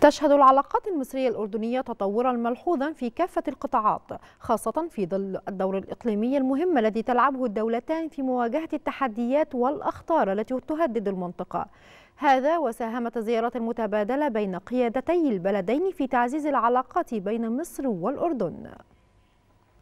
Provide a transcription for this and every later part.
تشهد العلاقات المصرية الأردنية تطورا ملحوظا في كافة القطاعات خاصة في ظل الدور الإقليمي المهم الذي تلعبه الدولتان في مواجهة التحديات والأخطار التي تهدد المنطقة هذا وساهمت الزيارات المتبادلة بين قيادتي البلدين في تعزيز العلاقات بين مصر والأردن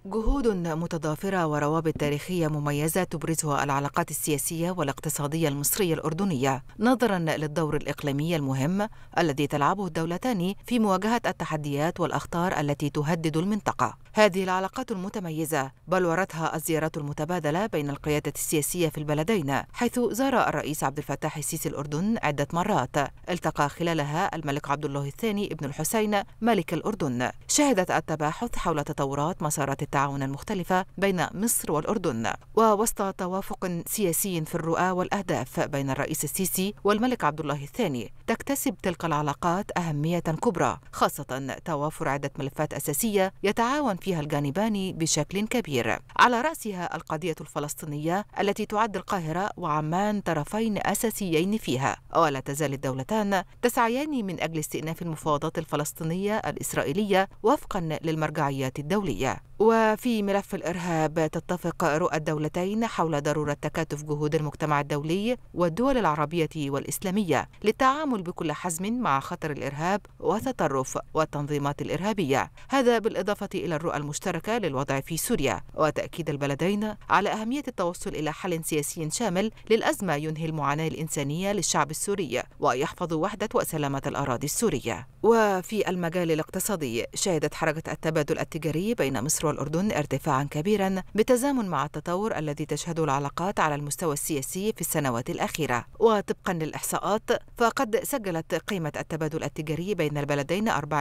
جهود متضافرة وروابط تاريخية مميزة تبرزها العلاقات السياسية والاقتصادية المصرية الأردنية نظرا للدور الإقليمي المهم الذي تلعبه الدولتان في مواجهة التحديات والأخطار التي تهدد المنطقة هذه العلاقات المتميزة بل ورتها الزيارات المتبادلة بين القيادة السياسية في البلدين حيث زار الرئيس عبد الفتاح السيسي الأردن عدة مرات التقى خلالها الملك عبد الله الثاني ابن الحسين ملك الأردن شهدت التباحث حول تطورات مسارات التعاون المختلفة بين مصر والأردن ووسط توافق سياسي في الرؤى والأهداف بين الرئيس السيسي والملك عبد الله الثاني تكتسب تلك العلاقات أهمية كبرى خاصة توافر عدة ملفات أساسية يتعاون في فيها الجانبان بشكل كبير على رأسها القضية الفلسطينية التي تعد القاهرة وعمان طرفين أساسيين فيها ولا تزال الدولتان تسعيان من أجل استئناف المفاوضات الفلسطينية الإسرائيلية وفقا للمرجعيات الدولية وفي ملف الإرهاب تتفق رؤى الدولتين حول ضرورة تكاتف جهود المجتمع الدولي والدول العربية والإسلامية للتعامل بكل حزم مع خطر الإرهاب وتطرف والتنظيمات الإرهابية هذا بالإضافة إلى الرؤى المشتركة للوضع في سوريا وتأكيد البلدين على أهمية التوصل إلى حل سياسي شامل للأزمة ينهي المعاناة الإنسانية للشعب السوري ويحفظ وحدة وسلامة الأراضي السورية وفي المجال الاقتصادي شهدت حركة التبادل التجاري بين مصر والأردن ارتفاعا كبيرا بالتزامن مع التطور الذي تشهده العلاقات على المستوى السياسي في السنوات الأخيرة وطبقا للإحصاءات فقد سجلت قيمة التبادل التجاري بين البلدين 430.8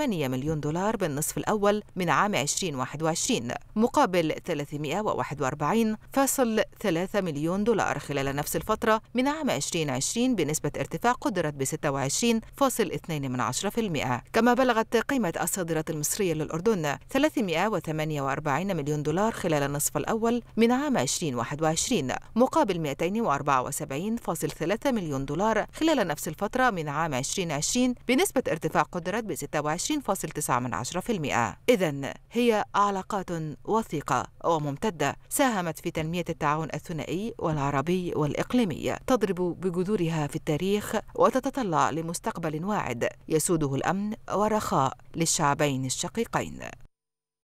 مليون دولار بالنصف الأول من عام 2021 مقابل 341.3 مليون دولار خلال نفس الفترة من عام 2020 بنسبة ارتفاع قدرت ب 26.2% كما بلغت قيمة الصادرات المصرية للأردن يكون 348 مليون دولار خلال النصف الأول من عام 2021 مقابل 274.3 مليون دولار خلال نفس الفترة من عام 2020 بنسبة ارتفاع قدرت ب 26.9% إذا هي علاقات وثيقة وممتدة ساهمت في تنمية التعاون الثنائي والعربي والإقليمي تضرب بجذورها في التاريخ وتتطلع لمستقبل واعد يسوده الأمن والرخاء للشعبين الشقيقين